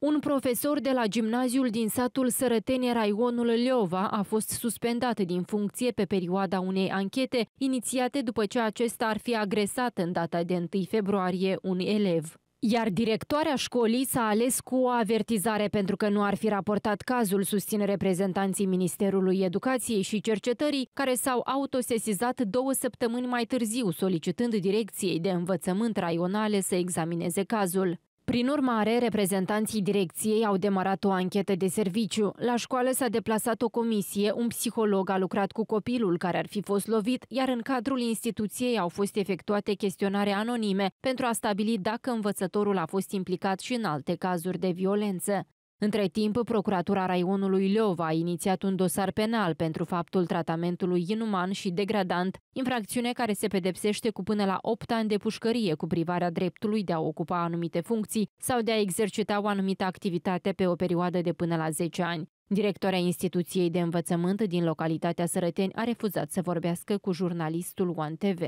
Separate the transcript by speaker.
Speaker 1: Un profesor de la gimnaziul din satul Sărătenie Raionul Leova a fost suspendat din funcție pe perioada unei anchete inițiate după ce acesta ar fi agresat în data de 1 februarie un elev. Iar directoarea școlii s-a ales cu o avertizare pentru că nu ar fi raportat cazul, susțin reprezentanții Ministerului Educației și Cercetării, care s-au autosesizat două săptămâni mai târziu, solicitând direcției de învățământ raionale să examineze cazul. Prin urmare, reprezentanții direcției au demarat o anchetă de serviciu. La școală s-a deplasat o comisie, un psiholog a lucrat cu copilul care ar fi fost lovit, iar în cadrul instituției au fost efectuate chestionare anonime pentru a stabili dacă învățătorul a fost implicat și în alte cazuri de violență. Între timp, Procuratura Raionului Leova a inițiat un dosar penal pentru faptul tratamentului inuman și degradant, infracțiune care se pedepsește cu până la 8 ani de pușcărie cu privarea dreptului de a ocupa anumite funcții sau de a exercita o anumită activitate pe o perioadă de până la 10 ani. Directoarea instituției de învățământ din localitatea Sărăteni a refuzat să vorbească cu jurnalistul One TV.